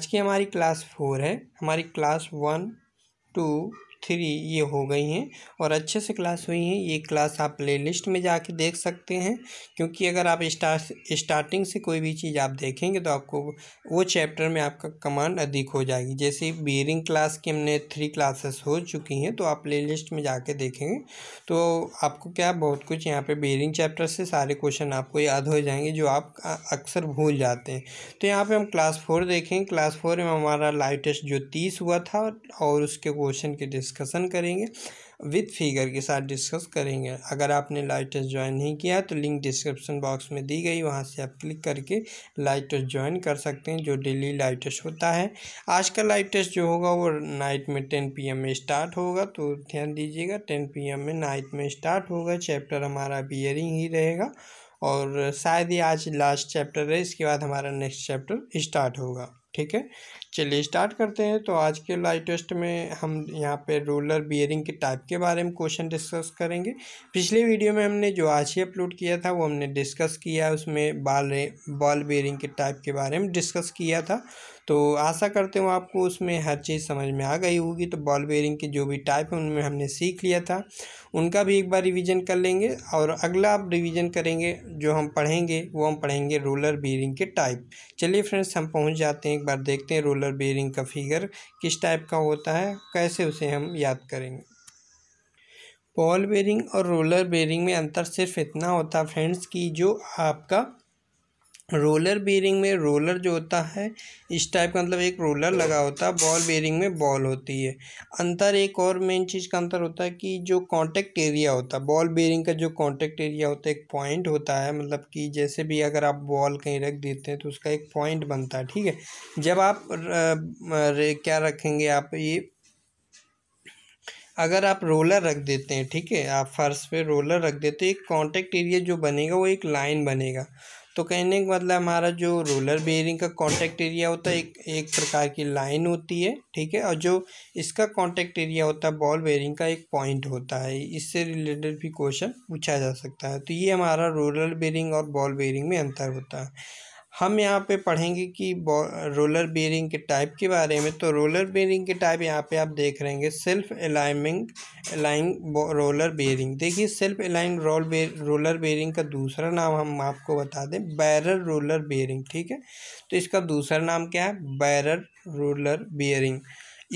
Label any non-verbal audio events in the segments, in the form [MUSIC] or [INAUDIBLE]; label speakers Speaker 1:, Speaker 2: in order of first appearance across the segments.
Speaker 1: आज की हमारी क्लास फोर है हमारी क्लास वन टू थ्री ये हो गई हैं और अच्छे से क्लास हुई हैं ये क्लास आप प्ले लिस्ट में जाके देख सकते हैं क्योंकि अगर आप स्टार्ट स्टार्टिंग से कोई भी चीज़ आप देखेंगे तो आपको वो चैप्टर में आपका कमांड अधिक हो जाएगी जैसे बियरिंग क्लास की हमने थ्री क्लासेस हो चुकी हैं तो आप प्ले लिस्ट में जाके देखेंगे तो आपको क्या बहुत कुछ यहाँ पर बियरिंग चैप्टर से सारे क्वेश्चन आपको याद हो जाएंगे जो आप अक्सर भूल जाते हैं तो यहाँ पर हम क्लास फोर देखें क्लास फोर में हमारा लाइव टेस्ट जो तीस हुआ था और उसके क्वेश्चन के डिस डिस्कसन करेंगे विथ फिगर के साथ डिस्कस करेंगे अगर आपने लाइव टेस्ट ज्वाइन नहीं किया तो लिंक डिस्क्रिप्शन बॉक्स में दी गई वहाँ से आप क्लिक करके लाइव टेस्ट ज्वाइन कर सकते हैं जो डेली लाइव टेस्ट होता है आज का लाइव टेस्ट जो होगा वो नाइट में टेन पी में स्टार्ट होगा तो ध्यान दीजिएगा टेन पी में नाइट में स्टार्ट होगा चैप्टर हमारा बियरिंग ही रहेगा और शायद ही आज लास्ट चैप्टर है इसके बाद हमारा नेक्स्ट चैप्टर स्टार्ट होगा ठीक है चलिए स्टार्ट करते हैं तो आज के लाइव टेस्ट में हम यहाँ पे रोलर बियरिंग के टाइप के बारे में क्वेश्चन डिस्कस करेंगे पिछले वीडियो में हमने जो आज ही अपलोड किया था वो हमने डिस्कस किया उसमें बाल बॉल बियरिंग के टाइप के बारे में डिस्कस किया था तो आशा करते हूँ आपको उसमें हर चीज़ समझ में आ गई होगी तो बॉल बेयरिंग के जो भी टाइप हैं उनमें हमने सीख लिया था उनका भी एक बार रिवीजन कर लेंगे और अगला आप रिवीजन करेंगे जो हम पढ़ेंगे वो हम पढ़ेंगे रोलर बेयरिंग के टाइप चलिए फ्रेंड्स हम पहुँच जाते हैं एक बार देखते हैं रोलर बेयरिंग का फिगर किस टाइप का होता है कैसे उसे हम याद करेंगे बॉल बेयरिंग और रोलर बेयरिंग में अंतर सिर्फ इतना होता है फ्रेंड्स कि जो आपका रोलर बेरिंग में रोलर जो होता है इस टाइप का मतलब एक रोलर लगा होता है बॉल बेरिंग में बॉल होती है अंतर एक और मेन चीज़ का अंतर होता है कि जो कांटेक्ट एरिया होता है बॉल बेरिंग का जो कांटेक्ट एरिया होता है एक पॉइंट होता है मतलब कि जैसे भी अगर आप बॉल कहीं रख देते हैं तो उसका एक पॉइंट बनता है ठीक है जब आप क्या रखेंगे आप ये अगर आप रोलर रख देते हैं ठीक है आप फर्श पे रोलर रख देते हैं एक कांटेक्ट एरिया जो बनेगा वो एक लाइन बनेगा तो कहने का मतलब हमारा जो रोलर बेयरिंग का कॉन्टैक्ट एरिया होता है एक एक प्रकार की लाइन होती है ठीक है और जो इसका कॉन्टैक्ट एरिया होता है बॉल बेयरिंग का एक पॉइंट होता है इससे रिलेटेड भी क्वेश्चन पूछा जा सकता है तो ये हमारा रोलर बेयरिंग और बॉल बेयरिंग में अंतर होता है हम यहाँ पे पढ़ेंगे कि रोलर बेयरिंग के टाइप के बारे में तो रोलर बेयरिंग के टाइप यहाँ पे आप देख रहे हैं self aligning aligning roller bearing देखिए सेल्फ अलाइन रोल बे रोलर बेयरिंग का दूसरा नाम हम आपको बता दें बैरर रोलर बेयरिंग ठीक है तो इसका दूसरा नाम क्या है बैरर रोलर बेयरिंग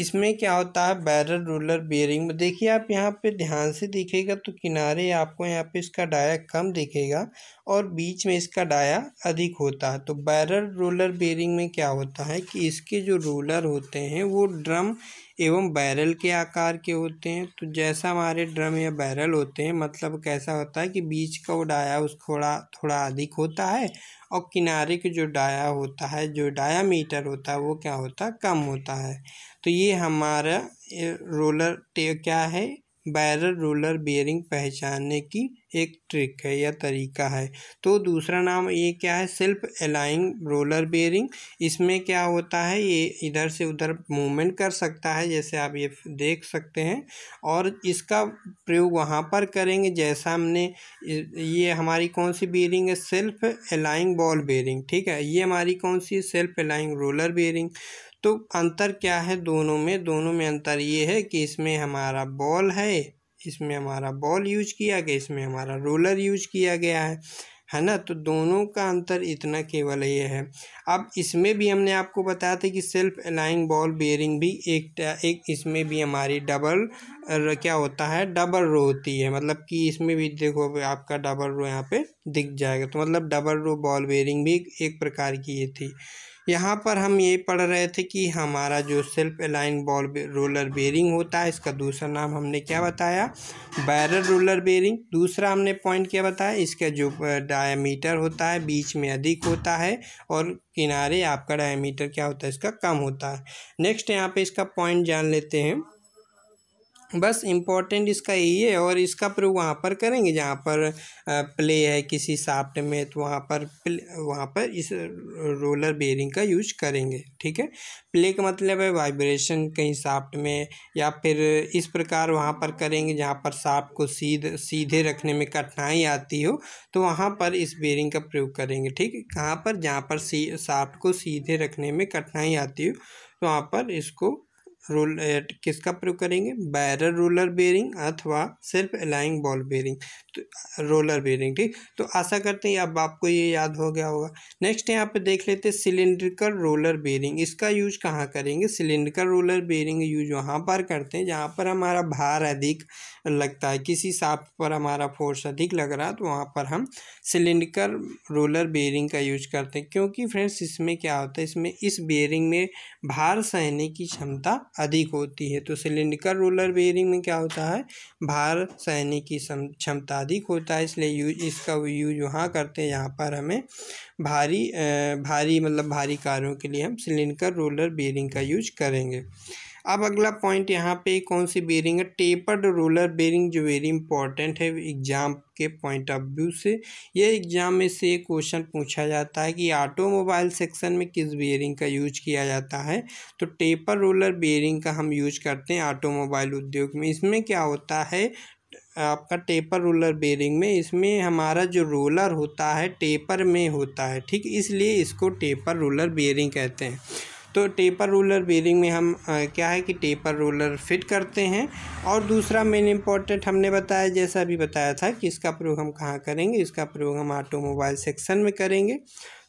Speaker 1: इसमें क्या होता है बैरल रूलर बेयरिंग में देखिए आप यहाँ पे ध्यान से देखेगा तो किनारे आपको यहाँ पे इसका डाया कम दिखेगा और बीच में इसका डाया अधिक होता है तो बैरल रोलर बेयरिंग में क्या होता है कि इसके जो रोलर होते हैं वो ड्रम एवं बैरल के आकार के होते हैं तो जैसा हमारे ड्रम या बैरल होते हैं मतलब कैसा होता है कि बीच का वो डाया उस थोड़ा थोड़ा अधिक होता है और किनारे के जो डाया होता है जो डाया मीटर होता है वो क्या होता है कम होता है तो ये हमारा रोलर टे क्या है बैरल रोलर बेयरिंग पहचानने की एक ट्रिक है या तरीका है तो दूसरा नाम ये क्या है सेल्फ अलाइंग रोलर बेयरिंग इसमें क्या होता है ये इधर से उधर मूवमेंट कर सकता है जैसे आप ये देख सकते हैं और इसका प्रयोग वहाँ पर करेंगे जैसा हमने ये हमारी कौन सी बेयरिंग है सेल्फ अलाइंग बॉल बेयरिंग ठीक है ये हमारी कौन सी सेल्फ अलाइंग रोलर बेयरिंग तो अंतर क्या है दोनों में दोनों में अंतर ये है कि इसमें हमारा बॉल है इसमें हमारा बॉल यूज किया गया इसमें हमारा रोलर यूज किया गया है है ना तो दोनों का अंतर इतना केवल ये है अब इसमें भी हमने आपको बताया था कि सेल्फ अलाइंग बॉल बेयरिंग भी एक एक इसमें भी हमारी डबल क्या होता है डबल रो होती है मतलब कि इसमें भी देखो आपका डबल रो यहाँ पे दिख जाएगा तो मतलब डबल रो बॉल बेयरिंग भी एक प्रकार की ये थी यहाँ पर हम ये पढ़ रहे थे कि हमारा जो self align ball roller bearing होता है इसका दूसरा नाम हमने क्या बताया बैरल रोलर बेरिंग दूसरा हमने पॉइंट क्या बताया इसका जो डायमीटर होता है बीच में अधिक होता है और किनारे आपका डायमीटर क्या होता है इसका कम होता है नेक्स्ट यहाँ पे इसका पॉइंट जान लेते हैं बस इम्पॉर्टेंट इसका यही है और इसका प्रयोग वहाँ पर करेंगे जहाँ पर प्ले है किसी साफ्ट में तो वहाँ पर वहाँ पर इस रोलर बेयरिंग का यूज करेंगे ठीक है प्ले का मतलब है वाइब्रेशन कहीं साफ्ट में या फिर इस प्रकार वहाँ पर करेंगे जहाँ पर साफ्ट को सीध सीधे रखने में कठिनाई आती हो तो वहाँ पर इस बेयरिंग का प्रयोग करेंगे ठीक है कहाँ पर जहाँ पर सी साफ्ट को सीधे रखने में कठिनाई आती हो तो वहाँ पर इसको रोल किसका प्रयोग करेंगे बैरल रोलर बेरिंग अथवा सेल्फ अलाइंग बॉल बेरिंग तो रोलर बेरिंग ठीक तो आशा करते हैं अब आपको ये याद हो गया होगा नेक्स्ट यहाँ पे देख लेते हैं सिलेंड्रिकल रोलर बेरिंग इसका यूज कहाँ करेंगे सिलेंड्रिकल रोलर बेरिंग यूज वहाँ पर करते हैं जहाँ पर हमारा भार अधिक लगता है किसी साफ पर हमारा फोर्स अधिक लग रहा है तो वहाँ पर हम सिलेंड्रिकल रोलर बेरिंग का यूज करते हैं क्योंकि फ्रेंड्स इसमें क्या होता है इसमें इस बेरिंग में भार सहने की क्षमता अधिक होती है तो सिलेंड्रिकल रोलर बेयरिंग में क्या होता है भार सहने की क्षमता अधिक होता है इसलिए यूज इसका यूज वहाँ करते हैं यहाँ पर हमें भारी भारी मतलब भारी कार्यों के लिए हम सिलेंड्रिकल रोलर बेयरिंग का यूज करेंगे अब अगला पॉइंट यहाँ पे कौन सी बेयरिंग है टेपर्ड रोलर बेयरिंग जो वेरी इंपॉर्टेंट है एग्जाम के पॉइंट ऑफ व्यू से यह एग्जाम में से क्वेश्चन पूछा जाता है कि ऑटोमोबाइल सेक्शन में किस बेयरिंग का यूज किया जाता है तो टेपर रोलर बेयरिंग बेयरिंग का हम यूज करते हैं ऑटोमोबाइल उद्योग में इसमें क्या होता है आपका टेपर रोलर बेयरिंग में इसमें हमारा जो रोलर होता है टेपर में होता है ठीक इसलिए इसको टेपर रोलर बेयरिंग कहते हैं तो टेपर रोलर बेयरिंग में हम आ, क्या है कि टेपर रोलर फिट करते हैं और दूसरा मेन इम्पॉर्टेंट हमने बताया जैसा भी बताया था कि इसका प्रयोग हम कहाँ करेंगे इसका प्रयोग हम ऑटोमोबाइल सेक्शन में करेंगे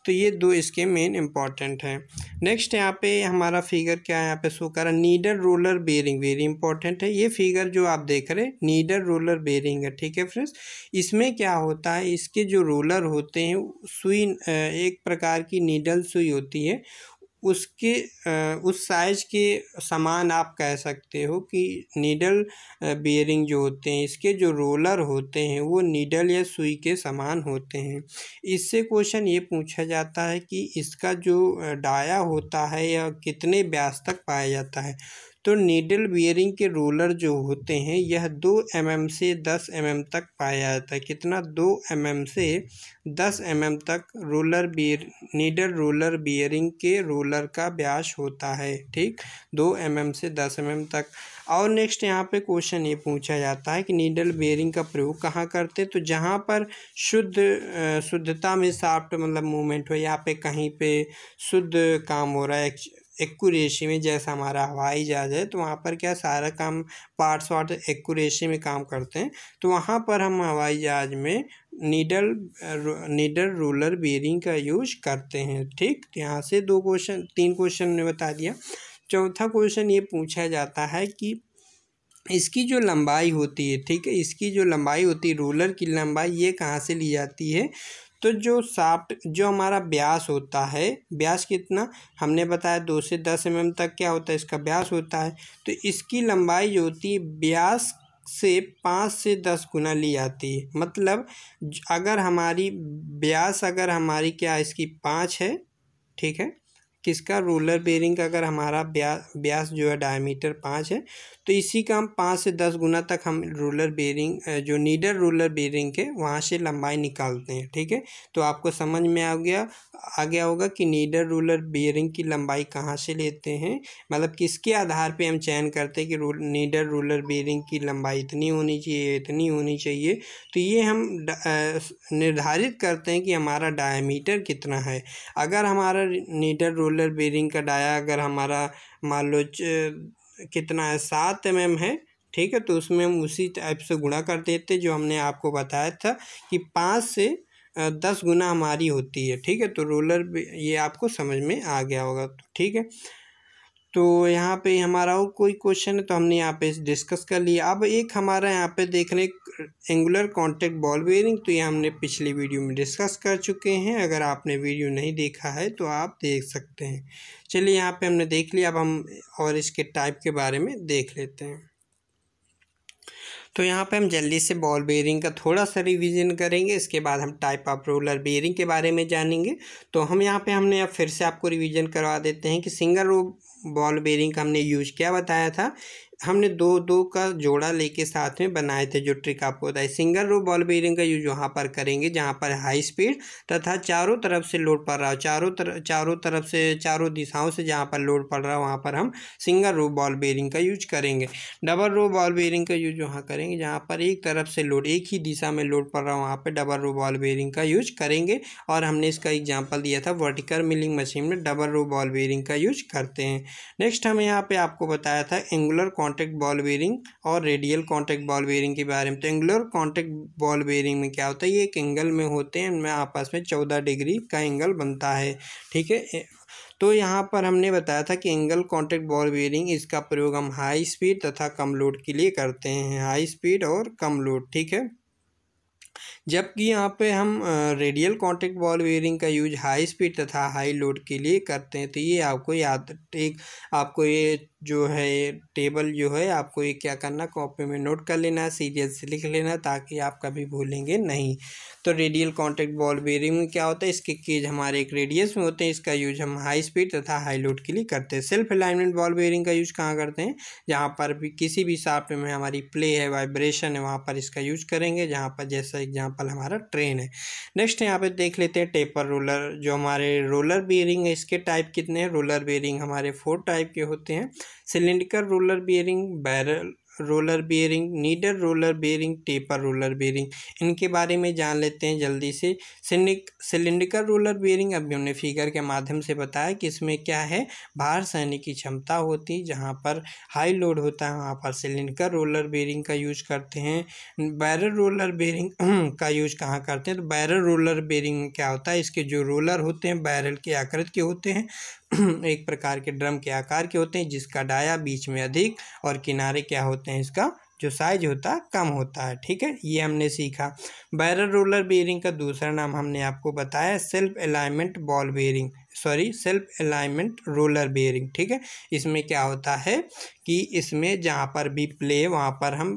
Speaker 1: तो ये दो इसके मेन इम्पॉर्टेंट हैं नेक्स्ट यहाँ पे हमारा फिगर क्या है यहाँ पे शो कर रहा है needle roller bearing very important है ये फिगर जो आप देख रहे हैं नीडर रोलर बेरिंग है ठीक है फ्रेंड्स इसमें क्या होता है इसके जो रोलर होते हैं सुई एक प्रकार की नीडल सुई होती है उसके उस साइज़ के समान आप कह सकते हो कि नीडल बियरिंग जो होते हैं इसके जो रोलर होते हैं वो नीडल या सुई के समान होते हैं इससे क्वेश्चन ये पूछा जाता है कि इसका जो डाया होता है या कितने ब्यास तक पाया जाता है तो नीडल बियरिंग के रोलर जो होते हैं यह दो एम mm से दस एम mm तक पाया जाता है कितना दो एम mm से दस एम mm तक roller bear needle roller bearing के रोलर का ब्याज होता है ठीक दो एम mm से दस एम mm तक और नेक्स्ट यहाँ पे क्वेश्चन ये पूछा जाता है कि नीडल बियरिंग का प्रयोग कहाँ करते तो जहाँ पर शुद्ध शुद्धता में साफ्ट मतलब मूवमेंट हो यहाँ पे कहीं पे शुद्ध काम हो रहा है एक्यूरेसी में जैसा हमारा हवाई जहाज है तो वहाँ पर क्या सारा काम पार्ट्स वार्ट एक्यूरेसी में काम करते हैं तो वहाँ पर हम हवाई जहाज में नीडल नीडल रूलर बेरिंग का यूज करते हैं ठीक तो यहाँ से दो क्वेश्चन तीन क्वेश्चन ने बता दिया चौथा क्वेश्चन ये पूछा जाता है कि इसकी जो लंबाई होती है ठीक है इसकी जो लंबाई होती है रूलर की लंबाई ये कहाँ से ली जाती है तो जो साफ्ट जो हमारा ब्यास होता है ब्यास कितना हमने बताया दो से दस एम तक क्या होता है इसका ब्यास होता है तो इसकी लंबाई जो होती है ब्यास से पाँच से दस गुना ली जाती है मतलब अगर हमारी ब्यास अगर हमारी क्या इसकी पाँच है ठीक है किसका रोलर बेरिंग का अगर हमारा ब्यास ब्यास जो है डायमीटर पाँच है तो इसी का हम पाँच से दस गुना तक हम रोलर बेरिंग जो नीडर रोलर बेरिंग के वहाँ से लंबाई निकालते हैं ठीक है तो आपको समझ में आ गया आ गया होगा कि नीडर रोलर बेरिंग की लंबाई कहाँ से लेते हैं मतलब किसके आधार पर हम चयन करते हैं कि रोल नीडर रोलर बेरिंग की लंबाई इतनी होनी चाहिए इतनी होनी चाहिए तो ये हम निर्धारित करते हैं कि हमारा डायमीटर कितना है अगर हमारा नीडर रोलर रोलर बेरिंग का डाया अगर हमारा मान लो कितना है सात एम mm है ठीक है तो उसमें हम उसी टाइप से गुणा कर देते जो हमने आपको बताया था कि पाँच से दस गुना हमारी होती है ठीक है तो रोलर ये आपको समझ में आ गया होगा तो ठीक है तो यहाँ पे हमारा और कोई क्वेश्चन है तो हमने यहाँ पे डिस्कस कर लिया अब एक हमारा यहाँ पे देखने एंगुलर कॉन्टेक्ट बॉल बेयरिंग तो ये हमने पिछली वीडियो में डिस्कस कर चुके हैं अगर आपने वीडियो नहीं देखा है तो आप देख सकते हैं चलिए यहाँ पे हमने देख लिया अब हम और इसके टाइप के बारे में देख लेते हैं तो यहाँ पे हम जल्दी से बॉल बेयरिंग का थोड़ा सा रिविज़न करेंगे इसके बाद हम टाइप ऑफ रोलर बेयरिंग के बारे में जानेंगे तो हम यहाँ पे हमने अब फिर से आपको रिविज़न करवा देते हैं कि सिंगल रो बॉल बेयरिंग का हमने यूज क्या बताया था हमने दो दो का जोड़ा लेके साथ में बनाए थे जो ट्रिक आपको बताए सिंगल रो बॉल बेयरिंग का यूज वहाँ पर करेंगे जहाँ पर हाई स्पीड तथा चारों तरफ से लोड पड़ रहा हो चारों तरफ चारों तरफ से चारों दिशाओं से जहाँ पर लोड पड़ रहा हो वहाँ पर हम सिंगल रो बॉल बेयरिंग का यूज करेंगे डबल रो बॉल बेयरिंग का यूज वहाँ करेंगे जहाँ पर एक तरफ से लोड एक ही दिशा में लोड पड़ रहा हो वहाँ पर डबल रो बॉल बेयरिंग का यूज करेंगे और हमने इसका एग्जाम्पल दिया था वर्टिकल मिलिंग मशीन में डबल रो बॉल बेयरिंग का यूज करते हैं नेक्स्ट हमें यहाँ पर आपको बताया था एंगुलर कॉन्टैक्ट बॉल बेयरिंग और रेडियल कॉन्टैक्ट बॉल बेयरिंग के बारे में तो एंगुलर कॉन्टैक्ट बॉल बेयरिंग में क्या होता है ये एक एंगल में होते हैं इनमें आपस में चौदह डिग्री का एंगल बनता है ठीक है तो यहाँ पर हमने बताया था कि एंगल कॉन्टैक्ट बॉल बेयरिंग इसका प्रयोग हम हाई स्पीड तथा कम लोड के लिए करते हैं हाई स्पीड और कम लोड ठीक है जबकि यहाँ पे हम रेडियल कॉन्टैक्ट बॉल वेयरिंग का यूज हाई स्पीड तथा हाई लोड के लिए करते हैं तो ये आपको याद एक आपको ये जो है टेबल जो है आपको ये क्या करना कॉपी में नोट कर लेना सीरियल से लिख लेना ताकि आप कभी भूलेंगे नहीं तो रेडियल कांटेक्ट बॉल बेरिंग में क्या होता है इसके केज हमारे एक रेडियस में होते हैं इसका यूज हम हाई स्पीड तथा हाई लोड के लिए करते हैं सेल्फ अलाइनमेंट बॉल बेरिंग का यूज कहाँ करते हैं जहाँ पर भी किसी भी शार्प में हमारी प्ले है वाइब्रेशन है वहाँ पर इसका यूज करेंगे जहाँ पर जैसा एग्जाम्पल हमारा ट्रेन है नेक्स्ट यहाँ पर देख लेते हैं टेपर रोलर जो हमारे रोलर बेरिंग है इसके टाइप कितने हैं रोलर बेरिंग हमारे फोर टाइप के होते हैं cylindrical roller bearing barrel roller bearing needle roller bearing taper roller bearing इनके बारे में जान लेते हैं जल्दी से सिनिक रोलर बेयरिंग अभी हमने फिगर के माध्यम से बताया कि इसमें क्या है भार सहने की क्षमता होती है जहाँ पर हाई लोड होता है वहाँ पर सिलेंडिकल रोलर बेयरिंग का यूज करते हैं बैरल रोलर बेयरिंग [CLEARS THROAT] का यूज कहाँ करते हैं तो बैरल रोलर बेयरिंग क्या होता है इसके जो रोलर होते हैं बैरल के आकृति के होते हैं [CLEARS THROAT] एक प्रकार के ड्रम के आकार के होते हैं जिसका डाया बीच में अधिक और किनारे क्या होता होते हैं इसका जो साइज होता है कम होता है ठीक है ये हमने सीखा बैरल रोलर बेयरिंग का दूसरा नाम हमने आपको बताया self alignment ball bearing sorry self alignment roller bearing ठीक है इसमें क्या होता है कि इसमें जहाँ पर भी प्ले वहाँ पर हम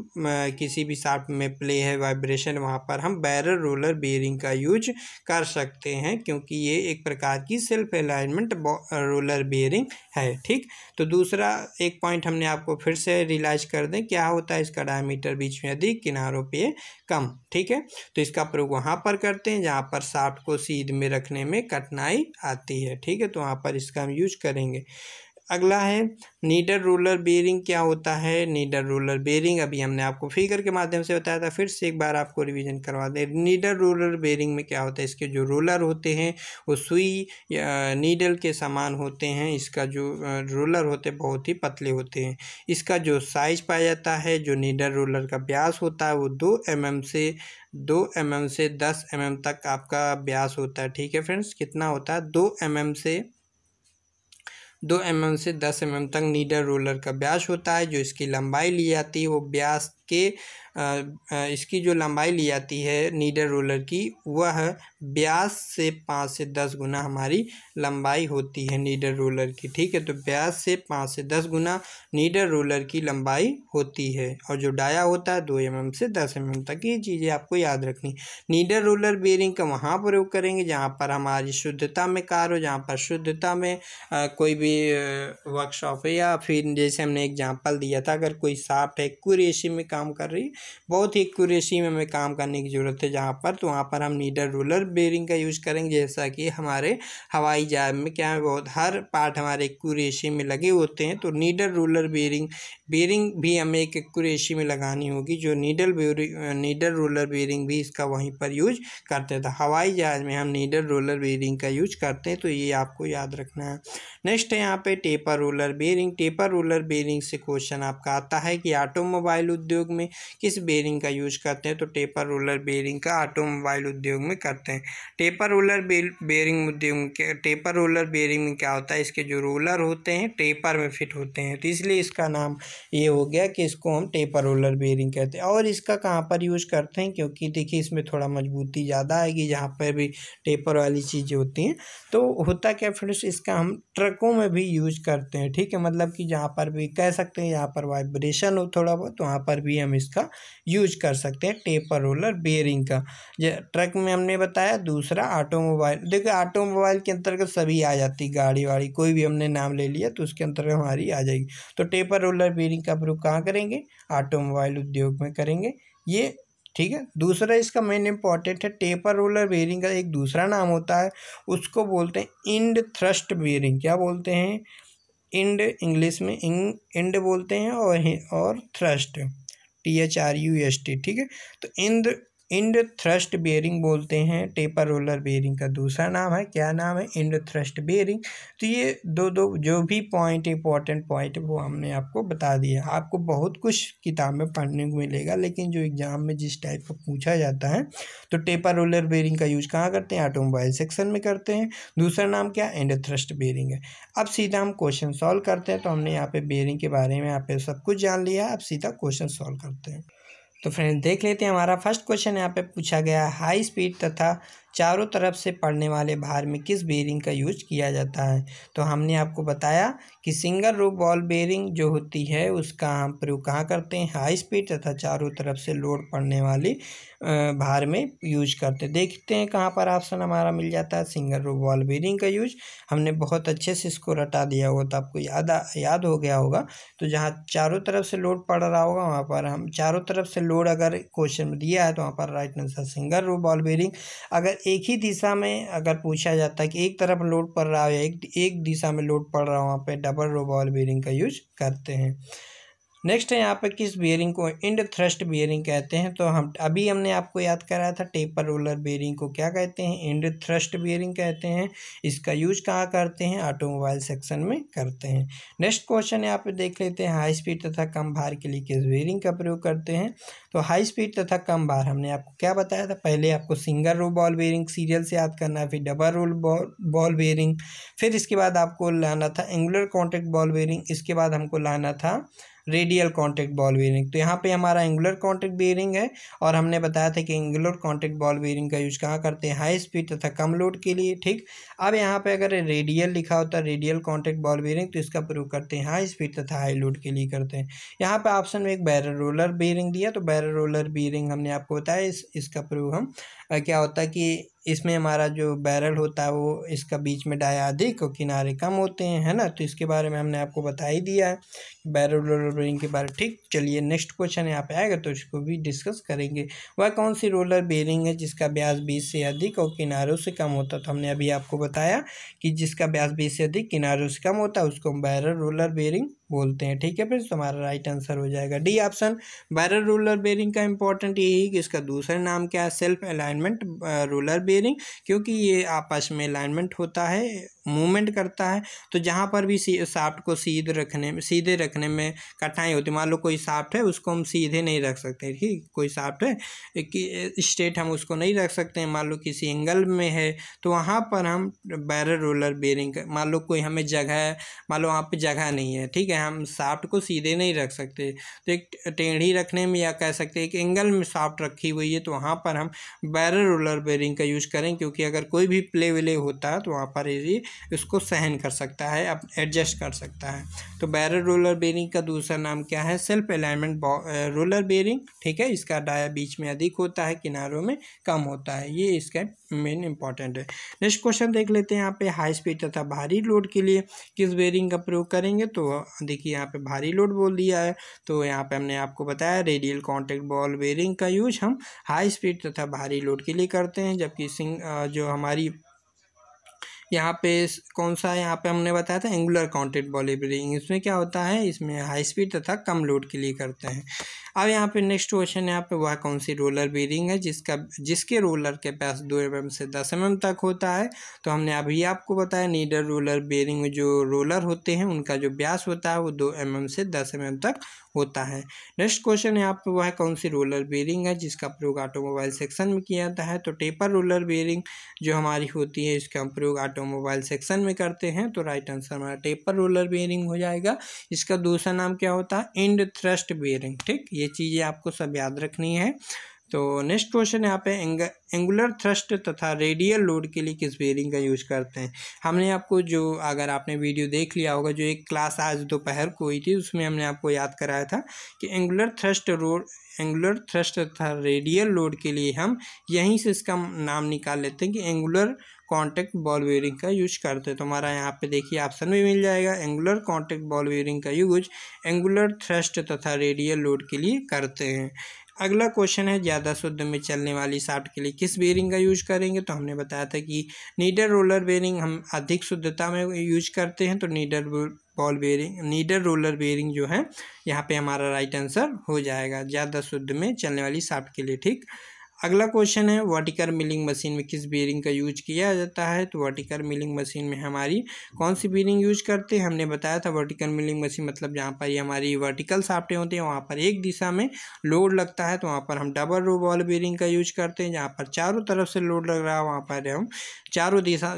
Speaker 1: किसी भी साफ में प्ले है वाइब्रेशन वहाँ पर हम बैरल रोलर बेयरिंग का यूज कर सकते हैं क्योंकि ये एक प्रकार की सेल्फ अलाइनमेंट रोलर बेयरिंग है ठीक तो दूसरा एक पॉइंट हमने आपको फिर से रियलाइज कर दें क्या होता है इसका डायमीटर बीच में अधिक किनारों पर कम ठीक है तो इसका प्रयोग वहाँ पर करते हैं जहाँ पर साफ को सीध में रखने में कठिनाई आती है है ठीक है तो वहाँ पर इसका हम यूज करेंगे अगला है नीडर रूलर बेरिंग क्या होता है नीडर रूलर बेरिंग अभी हमने आपको फिगर के माध्यम से बताया था फिर से एक बार आपको रिवीजन करवा दें नीडर रूलर बेरिंग में क्या होता है इसके जो रूलर होते हैं वो सुई या नीडल के समान होते हैं इसका जो रूलर होते बहुत ही पतले होते हैं इसका जो साइज पाया जाता है जो नीडर रूलर का ब्यास होता है वो दो एम mm से दो एम mm से दस एम mm तक आपका ब्यास होता है ठीक है फ्रेंड्स कितना होता है दो एम mm से दो एम mm से दस एम mm तक नीडर रोलर का ब्यास होता है जो इसकी लंबाई ली जाती है वो ब्यास के इसकी जो लंबाई ली जाती है नीडर रोलर की वह ब्यास से पाँच से दस गुना हमारी लंबाई होती है नीडर रोलर की ठीक है तो ब्यास से पाँच से दस गुना नीडर रोलर की लंबाई होती है और जो डाया होता है दो एम से दस एम तक ये चीज़ें आपको याद रखनी नीडर रोलर बेरिंग का वहाँ प्रयोग करेंगे जहाँ पर हमारी शुद्धता में कार हो जहाँ पर शुद्धता में आ, कोई भी वर्कशॉप है या फिर जैसे हमने एग्जाम्पल दिया था अगर कोई साफ्ट है कुरेशी में काम कर रही बहुत ही एक्यूरेसी में हमें काम करने की ज़रूरत है जहाँ पर तो वहाँ पर हम नीडर रोलर बेरिंग का यूज़ करेंगे जैसा कि हमारे हवाई जहाज में क्या है बहुत हर पार्ट हमारे एक्यूरेसी में लगे होते हैं तो नीडर रोलर बेरिंग बेरिंग भी हमें एक एक्यूरेसी में लगानी होगी जो नीडल नीडल रोलर बेरिंग भी इसका वहीं पर यूज करते था तो हवाई जहाज़ में हम नीडल रोलर बेरिंग का यूज करते हैं तो ये आपको याद रखना है नेक्स्ट है यहाँ पे taper roller bearing taper roller bearing से क्वेश्चन आपका आता है कि ऑटोमोबाइल उद्योग में किस बेरिंग का यूज करते हैं तो टेपर रोलर बेरिंग का ऑटोमोबाइल उद्योग में करते हैं टेपर रोलर बेरिंग उद्योग टेपर रोलर बेरिंग में क्या होता है इसके जो रोलर होते हैं टेपर में फिट होते हैं तो इसलिए इसका नाम ये हो गया कि इसको हम टेपर रोलर बेयरिंग कहते हैं और इसका कहाँ पर यूज़ करते हैं क्योंकि देखिए इसमें थोड़ा मजबूती ज़्यादा आएगी जहाँ पर भी टेपर वाली चीज़ें होती हैं तो होता क्या फ्रेंड्स इसका हम ट्रकों में भी यूज करते हैं ठीक है मतलब कि जहाँ पर भी कह सकते हैं यहाँ पर वाइब्रेशन हो थोड़ा बहुत तो वहाँ पर भी हम इसका यूज कर सकते हैं टेपर रोलर बेयरिंग का ट्रक में हमने बताया दूसरा ऑटोमोबाइल देखो ऑटोमोबाइल के अंतर्गत सभी आ जाती गाड़ी वाड़ी कोई भी हमने नाम ले लिया तो उसके अंतर्गत हमारी आ जाएगी तो टेपर रोलर बेयरिंग इंजीनियरिंग का प्रयोग कहाँ करेंगे ऑटोमोबाइल उद्योग में करेंगे ये ठीक है दूसरा इसका मेन इंपॉर्टेंट है टेपर रोलर बेरिंग का एक दूसरा नाम होता है उसको बोलते हैं इंड थ्रस्ट बेयरिंग क्या बोलते हैं इंड इंग्लिश में इंड बोलते हैं और और thrust T H R U S T ठीक है तो इंड इंड थ्रस्ट बेयरिंग बोलते हैं टेपर रोलर बेयरिंग का दूसरा नाम है क्या नाम है इंड थ्रस्ट बेरिंग तो ये दो दो जो भी पॉइंट इंपॉर्टेंट पॉइंट वो हमने आपको बता दिया आपको बहुत कुछ किताब में पढ़ने को मिलेगा लेकिन जो एग्ज़ाम में जिस टाइप का पूछा जाता है तो टेपर रोलर बेयरिंग का यूज कहाँ करते हैं ऑटोमोबाइल सेक्शन में करते हैं दूसरा नाम क्या इंड थ्रस्ट बेयरिंग है अब सीधा हम क्वेश्चन सॉल्व करते हैं तो हमने यहाँ पे बेरिंग के बारे में यहाँ पे सब कुछ जान लिया अब सीधा क्वेश्चन सॉल्व करते हैं तो फ्रेंड्स देख लेते हैं हमारा फर्स्ट क्वेश्चन यहाँ पे पूछा गया हाई स्पीड तथा चारों तरफ से पड़ने वाले भार में किस बेरिंग का यूज किया जाता है तो हमने आपको बताया कि सिंगल रो बॉल बेरिंग जो होती है उसका हम प्रयोग कहाँ करते हैं हाई स्पीड तथा चारों तरफ से लोड पड़ने वाली भार में यूज करते हैं देखते हैं कहाँ पर ऑप्शन हमारा मिल जाता है सिंगल रो बॉल बेरिंग का यूज हमने बहुत अच्छे से इसको रटा दिया होगा तो आपको याद याद हो गया होगा तो जहाँ चारों तरफ से लोड पड़ रहा होगा वहाँ पर हम चारों तरफ से लोड अगर क्वेश्चन में दिया है तो वहाँ पर right answer single row ball bearing अगर एक ही दिशा में अगर पूछा जाता है कि एक तरफ लोड पड़ रहा है एक एक दिशा में लोड पड़ रहा है वहाँ पे डबल रोबॉल बेरिंग का यूज करते हैं नेक्स्ट है यहाँ पर किस बियरिंग को इंड थ्रस्ट बियरिंग कहते हैं तो हम अभी हमने आपको याद कराया था टेपर रोलर बियरिंग को क्या कहते हैं इंड थ्रस्ट बियरिंग कहते हैं इसका यूज कहाँ करते हैं ऑटोमोबाइल सेक्शन में करते हैं नेक्स्ट क्वेश्चन यहाँ पे देख लेते हैं हाई स्पीड तथा कम भार के लिए किस बियरिंग का प्रयोग करते हैं तो हाई स्पीड तथा कम भार हमने आपको क्या बताया था पहले आपको single row ball bearing serial से याद करना है फिर डबल रोल बॉल बॉल फिर इसके बाद आपको लाना था एंगुलर कॉन्टेक्ट बॉल बियरिंग इसके बाद हमको लाना था रेडियल कॉन्टैक्ट बॉल बेयरिंग तो यहाँ पे हमारा एंगुलर कॉन्टेक्ट बेयरिंग है और हमने बताया था कि एंगुलर कॉन्टेक्ट बॉल बेयरिंग का यूज़ कहाँ करते हैं हाई स्पीड तथा कम लोड के लिए ठीक अब यहाँ पे अगर रेडियल लिखा होता है रेडियल कॉन्टेक्ट बॉल बेयरिंग तो इसका प्रयोग करते हैं हाई स्पीड तथा हाई लोड के लिए करते हैं यहाँ पर ऑप्शन में एक बैरल रोलर बेयरिंग दिया तो बैरल रोलर बेयरिंग हमने आपको बताया इस, इसका प्रयोग हम क्या होता है कि इसमें हमारा जो बैरल होता है वो इसका बीच में डाया अधिक और किनारे कम होते हैं है ना तो इसके बारे में हमने आपको बता ही दिया है बैरल रोलर बेयरिंग के बारे में ठीक चलिए नेक्स्ट क्वेश्चन यहाँ पे आएगा तो इसको भी डिस्कस करेंगे वह कौन सी रोलर बेयरिंग है जिसका ब्याज बीस से अधिक और किनारों से कम होता तो हमने अभी आपको बताया कि जिसका ब्याज बीस से अधिक किनारों से कम होता है उसको हम बैरल रोलर बेयरिंग बोलते हैं ठीक है फिर तुम्हारा राइट आंसर हो जाएगा D option barrel roller bearing का इंपॉर्टेंट यही है कि इसका दूसरा नाम क्या है सेल्फ अलाइनमेंट रूलर बेरिंग क्योंकि ये आपस में अलाइनमेंट होता है मूवमेंट करता है तो जहाँ पर भी साफ्ट को सीधे रखने में सीधे रखने में कठिनाई होती मान लो कोई साफ्ट है उसको हम सीधे नहीं रख सकते ठीक कोई साफ्ट है कि स्टेट uh, हम उसको नहीं रख सकते हैं मान लो किसी एंगल में है तो वहाँ पर हम बैरल रोलर बेरिंग मान लो कोई हमें जगह मान लो वहाँ पर जगह नहीं है ठीक है हम साफ्ट को सीधे नहीं रख सकते तो एक टेढ़ी रखने में या कह सकते हैं एंगल में साफ्ट रखी हुई है तो वहाँ पर हम बैरल रोलर बेरिंग का यूज़ करें क्योंकि अगर कोई भी प्ले विले होता है तो वहाँ पर ये इसको सहन कर सकता है अब एडजस्ट कर सकता है तो बैरल रोलर बेरिंग का दूसरा नाम क्या है सेल्फ अलाइनमेंट रोलर बेरिंग ठीक है इसका डाया बीच में अधिक होता है किनारों में कम होता है ये इसका मेन इंपॉर्टेंट है नेक्स्ट क्वेश्चन देख लेते हैं यहाँ पे हाई स्पीड तथा भारी लोड के लिए किस बेरिंग का प्रयोग करेंगे तो देखिए यहाँ पे भारी लोड बोल दिया है तो यहाँ पे हमने आपको बताया रेडियल कॉन्टेक्ट बॉल बेरिंग का यूज हम हाई स्पीड तथा भारी लोड के लिए करते हैं जबकि सिंग जो हमारी यहाँ पे कौन सा यहाँ पे हमने बताया था एंगुलर काउंटेड बॉली ब्रीडिंग इसमें क्या होता है इसमें हाई स्पीड तथा कम लोड के लिए करते हैं अब यहाँ पे नेक्स्ट क्वेश्चन यहाँ पे वह कौन सी रोलर बीरिंग है जिसका जिसके रोलर के पास दो एम से दस एम तक होता है तो हमने अभी आपको बताया नीडर रोलर बेरिंग जो रोलर होते हैं उनका जो ब्यास होता है वो दो एम mm से दस एम mm तक होता है नेक्स्ट क्वेश्चन यहाँ पे वह कौन सी रोलर बेरिंग है जिसका प्रयोग ऑटोमोबाइल सेक्शन में किया जाता है तो टेपर रोलर बेरिंग जो हमारी होती है इसका प्रयोग ऑटोमोबाइल सेक्शन में करते हैं तो राइट आंसर हमारा टेपर रोलर बेयरिंग हो जाएगा इसका दूसरा नाम क्या होता है एंड थ्रस्ट बेयरिंग ठीक ये चीज़ें आपको सब याद रखनी है तो नेक्स्ट क्वेश्चन यहाँ पे एंग, एंगुलर थ्रस्ट तथा रेडियल लोड के लिए किस बेयरिंग का यूज करते हैं हमने आपको जो अगर आपने वीडियो देख लिया होगा जो एक क्लास आज दोपहर को हुई थी उसमें हमने आपको याद कराया था कि एंगुलर थ्रस्ट रोड एंगुलर थ्रस्ट तथा रेडियल लोड के लिए हम यहीं से इसका नाम निकाल लेते हैं कि एंगुलर कॉन्टेक्ट बॉल वेयरिंग का यूज करते हैं तो हमारा यहाँ पे देखिए ऑप्शन भी मिल जाएगा एंगुलर कॉन्टेक्ट बॉल वेयरिंग का यूज एंगुलर थ्रस्ट तथा रेडियल लोड के लिए करते हैं अगला क्वेश्चन है ज़्यादा शुद्ध में चलने वाली साफ्ट के लिए किस बेरिंग का यूज करेंगे तो हमने बताया था कि नीडर रोलर बेरिंग हम अधिक शुद्धता में यूज करते हैं तो needle ball bearing needle roller bearing जो है यहाँ पे हमारा राइट आंसर हो जाएगा ज़्यादा शुद्ध में चलने वाली साफ्ट के लिए ठीक अगला क्वेश्चन है वाटिकर मिलिंग मशीन में किस बीरिंग का यूज किया जाता है तो वाटिकर मिलिंग मशीन में हमारी कौन सी बीरिंग यूज करते हैं हमने बताया था वर्टिकल मिलिंग मशीन मतलब जहाँ पर ये हमारी वर्टिकल साफ्टें होते हैं वहाँ पर एक दिशा में लोड लगता है तो वहाँ पर हम डबल रो बॉल बीरिंग का यूज करते हैं जहाँ पर चारों तरफ से लोड लग रहा है वहाँ पर हम चारों दिशा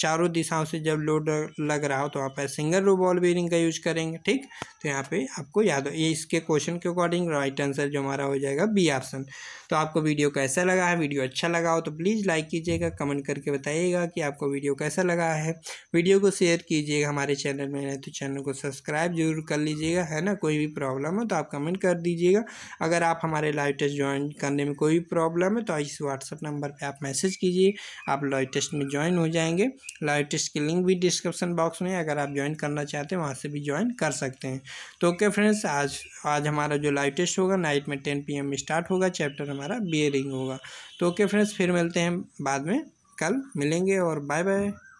Speaker 1: चारों दिशाओं से जब लोड लग रहा हो तो वहाँ पर सिंगल रो बॉल बीरिंग का यूज करेंगे ठीक तो यहाँ पर आपको याद हो इसके क्वेश्चन के अकॉर्डिंग राइट आंसर जो हमारा हो जाएगा बी ऑप्शन तो आपको वीडियो वीडियो कैसा लगा है वीडियो अच्छा लगा हो तो प्लीज़ लाइक कीजिएगा कमेंट करके बताइएगा कि आपको वीडियो कैसा लगा है वीडियो को शेयर कीजिएगा हमारे चैनल में तो चैनल को सब्सक्राइब जरूर कर लीजिएगा है ना कोई भी प्रॉब्लम हो तो आप कमेंट कर दीजिएगा अगर आप हमारे लाइव टेस्ट ज्वाइन करने में कोई भी प्रॉब्लम है तो इस व्हाट्सअप नंबर पर आप मैसेज कीजिए आप लाइव टेस्ट में ज्वाइन हो जाएंगे लाइव टेस्ट की लिंक भी डिस्क्रिप्शन बॉक्स में अगर आप ज्वाइन करना चाहते हैं वहाँ से भी ज्वाइन कर सकते हैं तो ओके फ्रेंड्स आज आज हमारा जो लाइव टेस्ट होगा नाइट में टेन पी स्टार्ट होगा चैप्टर हमारा बी रिंग होगा तो ओके फ्रेंड्स फिर मिलते हैं बाद में कल मिलेंगे और बाय बाय